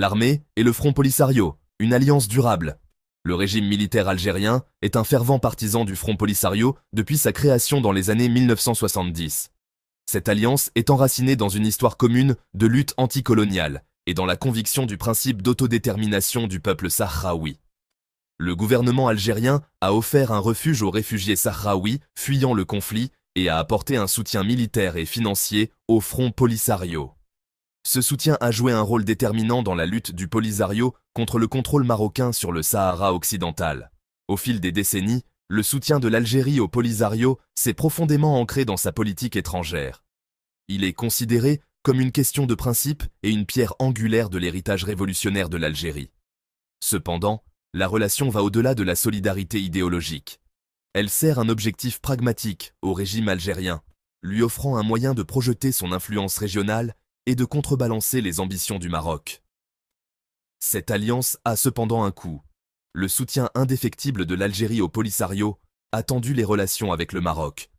l'armée et le Front Polisario, une alliance durable. Le régime militaire algérien est un fervent partisan du Front Polisario depuis sa création dans les années 1970. Cette alliance est enracinée dans une histoire commune de lutte anticoloniale et dans la conviction du principe d'autodétermination du peuple sahraoui. Le gouvernement algérien a offert un refuge aux réfugiés sahraouis fuyant le conflit et a apporté un soutien militaire et financier au Front Polisario. Ce soutien a joué un rôle déterminant dans la lutte du Polisario contre le contrôle marocain sur le Sahara occidental. Au fil des décennies, le soutien de l'Algérie au Polisario s'est profondément ancré dans sa politique étrangère. Il est considéré comme une question de principe et une pierre angulaire de l'héritage révolutionnaire de l'Algérie. Cependant, la relation va au-delà de la solidarité idéologique. Elle sert un objectif pragmatique au régime algérien, lui offrant un moyen de projeter son influence régionale et de contrebalancer les ambitions du Maroc. Cette alliance a cependant un coût. Le soutien indéfectible de l'Algérie au Polisario a tendu les relations avec le Maroc,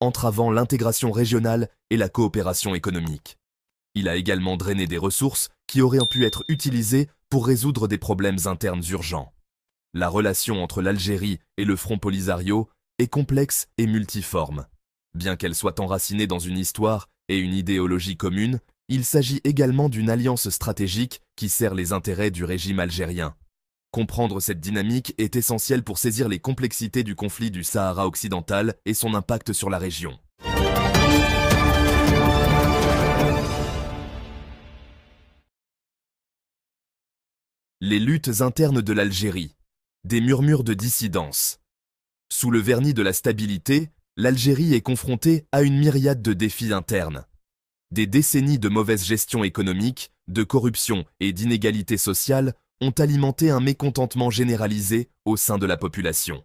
entravant l'intégration régionale et la coopération économique. Il a également drainé des ressources qui auraient pu être utilisées pour résoudre des problèmes internes urgents. La relation entre l'Algérie et le Front Polisario est complexe et multiforme. Bien qu'elle soit enracinée dans une histoire et une idéologie commune, il s'agit également d'une alliance stratégique qui sert les intérêts du régime algérien. Comprendre cette dynamique est essentiel pour saisir les complexités du conflit du Sahara occidental et son impact sur la région. Les luttes internes de l'Algérie. Des murmures de dissidence. Sous le vernis de la stabilité, l'Algérie est confrontée à une myriade de défis internes. Des décennies de mauvaise gestion économique, de corruption et d'inégalités sociales ont alimenté un mécontentement généralisé au sein de la population.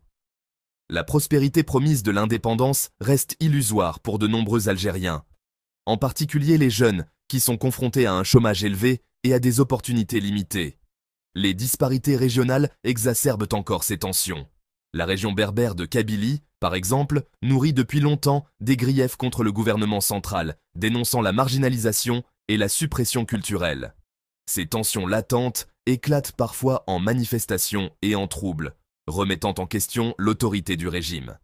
La prospérité promise de l'indépendance reste illusoire pour de nombreux Algériens, en particulier les jeunes, qui sont confrontés à un chômage élevé et à des opportunités limitées. Les disparités régionales exacerbent encore ces tensions. La région berbère de Kabylie, par exemple, nourrit depuis longtemps des griefs contre le gouvernement central, dénonçant la marginalisation et la suppression culturelle. Ces tensions latentes éclatent parfois en manifestations et en troubles, remettant en question l'autorité du régime.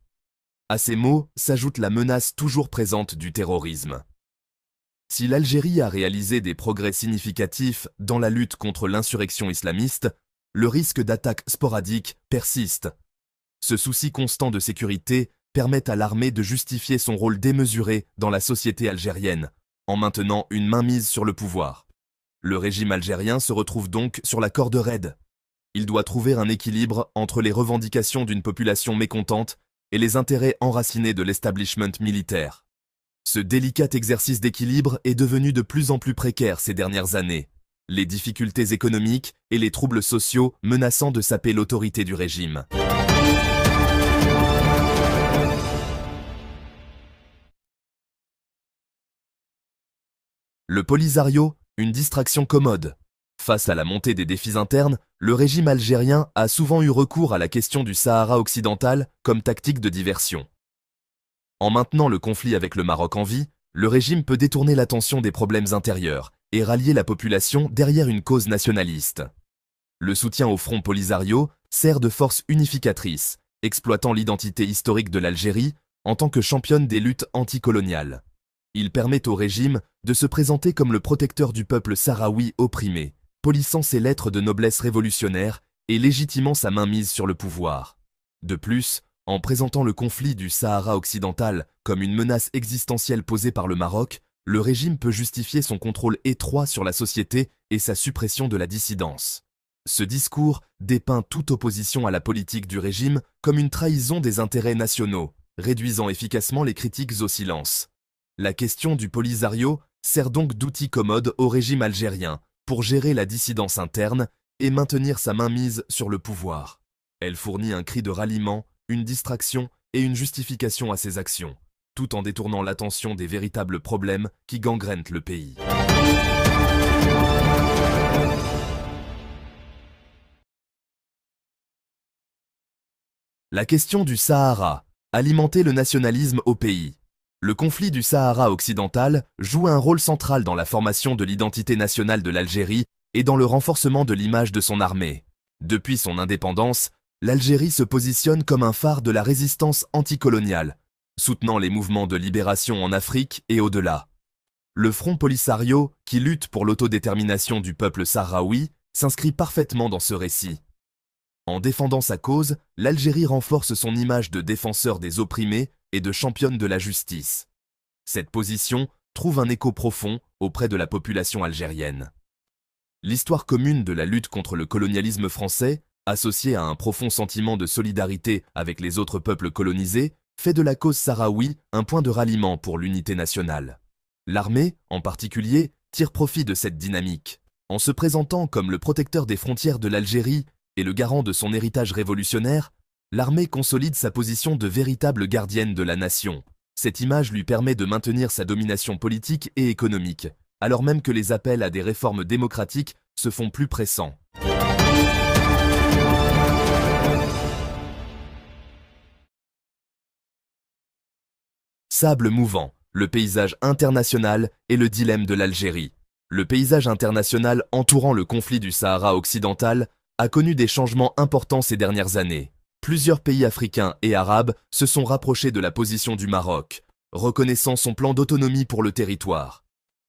À ces mots s'ajoute la menace toujours présente du terrorisme. Si l'Algérie a réalisé des progrès significatifs dans la lutte contre l'insurrection islamiste, le risque d'attaques sporadiques persiste, ce souci constant de sécurité permet à l'armée de justifier son rôle démesuré dans la société algérienne, en maintenant une mainmise sur le pouvoir. Le régime algérien se retrouve donc sur la corde raide. Il doit trouver un équilibre entre les revendications d'une population mécontente et les intérêts enracinés de l'establishment militaire. Ce délicat exercice d'équilibre est devenu de plus en plus précaire ces dernières années, les difficultés économiques et les troubles sociaux menaçant de saper l'autorité du régime. Le Polisario, une distraction commode. Face à la montée des défis internes, le régime algérien a souvent eu recours à la question du Sahara occidental comme tactique de diversion. En maintenant le conflit avec le Maroc en vie, le régime peut détourner l'attention des problèmes intérieurs et rallier la population derrière une cause nationaliste. Le soutien au Front Polisario sert de force unificatrice, exploitant l'identité historique de l'Algérie en tant que championne des luttes anticoloniales. Il permet au régime de se présenter comme le protecteur du peuple sahraoui opprimé, polissant ses lettres de noblesse révolutionnaire et légitimant sa mainmise sur le pouvoir. De plus, en présentant le conflit du Sahara occidental comme une menace existentielle posée par le Maroc, le régime peut justifier son contrôle étroit sur la société et sa suppression de la dissidence. Ce discours dépeint toute opposition à la politique du régime comme une trahison des intérêts nationaux, réduisant efficacement les critiques au silence. La question du Polisario sert donc d'outil commode au régime algérien pour gérer la dissidence interne et maintenir sa mainmise sur le pouvoir. Elle fournit un cri de ralliement, une distraction et une justification à ses actions, tout en détournant l'attention des véritables problèmes qui gangrènent le pays. La question du Sahara alimenter le nationalisme au pays le conflit du Sahara occidental joue un rôle central dans la formation de l'identité nationale de l'Algérie et dans le renforcement de l'image de son armée. Depuis son indépendance, l'Algérie se positionne comme un phare de la résistance anticoloniale, soutenant les mouvements de libération en Afrique et au-delà. Le Front Polisario, qui lutte pour l'autodétermination du peuple sahraoui, s'inscrit parfaitement dans ce récit. En défendant sa cause, l'Algérie renforce son image de défenseur des opprimés et de championne de la justice. Cette position trouve un écho profond auprès de la population algérienne. L'histoire commune de la lutte contre le colonialisme français, associée à un profond sentiment de solidarité avec les autres peuples colonisés, fait de la cause sahraoui un point de ralliement pour l'unité nationale. L'armée, en particulier, tire profit de cette dynamique, en se présentant comme le protecteur des frontières de l'Algérie et le garant de son héritage révolutionnaire, l'armée consolide sa position de véritable gardienne de la nation. Cette image lui permet de maintenir sa domination politique et économique, alors même que les appels à des réformes démocratiques se font plus pressants. Sable mouvant, le paysage international et le dilemme de l'Algérie. Le paysage international entourant le conflit du Sahara occidental a connu des changements importants ces dernières années plusieurs pays africains et arabes se sont rapprochés de la position du Maroc, reconnaissant son plan d'autonomie pour le territoire.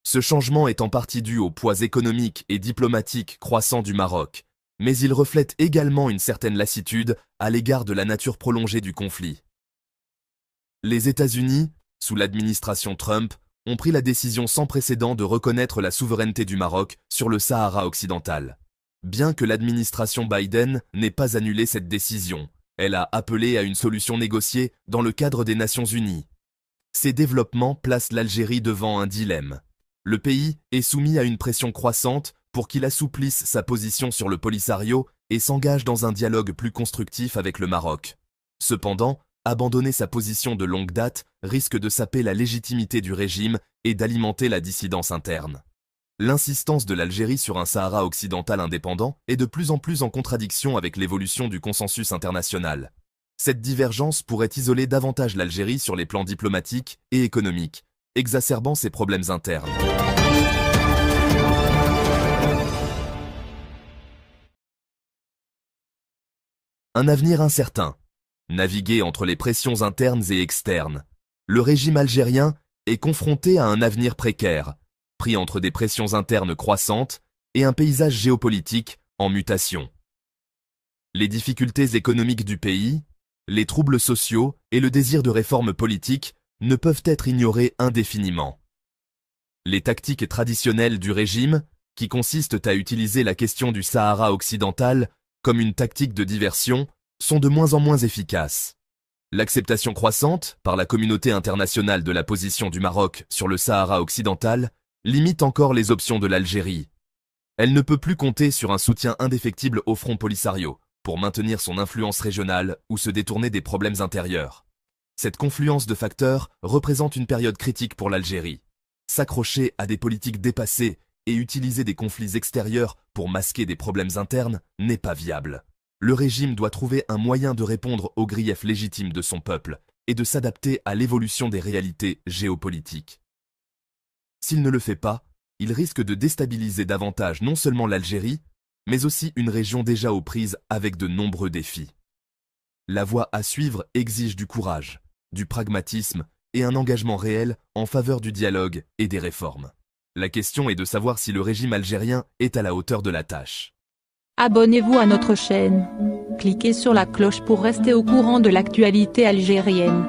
Ce changement est en partie dû au poids économique et diplomatique croissant du Maroc, mais il reflète également une certaine lassitude à l'égard de la nature prolongée du conflit. Les États-Unis, sous l'administration Trump, ont pris la décision sans précédent de reconnaître la souveraineté du Maroc sur le Sahara occidental. Bien que l'administration Biden n'ait pas annulé cette décision, elle a appelé à une solution négociée dans le cadre des Nations Unies. Ces développements placent l'Algérie devant un dilemme. Le pays est soumis à une pression croissante pour qu'il assouplisse sa position sur le Polisario et s'engage dans un dialogue plus constructif avec le Maroc. Cependant, abandonner sa position de longue date risque de saper la légitimité du régime et d'alimenter la dissidence interne. L'insistance de l'Algérie sur un Sahara occidental indépendant est de plus en plus en contradiction avec l'évolution du consensus international. Cette divergence pourrait isoler davantage l'Algérie sur les plans diplomatiques et économiques, exacerbant ses problèmes internes. Un avenir incertain. Naviguer entre les pressions internes et externes, le régime algérien est confronté à un avenir précaire, pris entre des pressions internes croissantes et un paysage géopolitique en mutation. Les difficultés économiques du pays, les troubles sociaux et le désir de réformes politiques ne peuvent être ignorés indéfiniment. Les tactiques traditionnelles du régime, qui consistent à utiliser la question du Sahara occidental comme une tactique de diversion, sont de moins en moins efficaces. L'acceptation croissante, par la communauté internationale de la position du Maroc sur le Sahara occidental, limite encore les options de l'Algérie. Elle ne peut plus compter sur un soutien indéfectible au front Polisario pour maintenir son influence régionale ou se détourner des problèmes intérieurs. Cette confluence de facteurs représente une période critique pour l'Algérie. S'accrocher à des politiques dépassées et utiliser des conflits extérieurs pour masquer des problèmes internes n'est pas viable. Le régime doit trouver un moyen de répondre aux griefs légitimes de son peuple et de s'adapter à l'évolution des réalités géopolitiques. S'il ne le fait pas, il risque de déstabiliser davantage non seulement l'Algérie, mais aussi une région déjà aux prises avec de nombreux défis. La voie à suivre exige du courage, du pragmatisme et un engagement réel en faveur du dialogue et des réformes. La question est de savoir si le régime algérien est à la hauteur de la tâche. Abonnez-vous à notre chaîne. Cliquez sur la cloche pour rester au courant de l'actualité algérienne.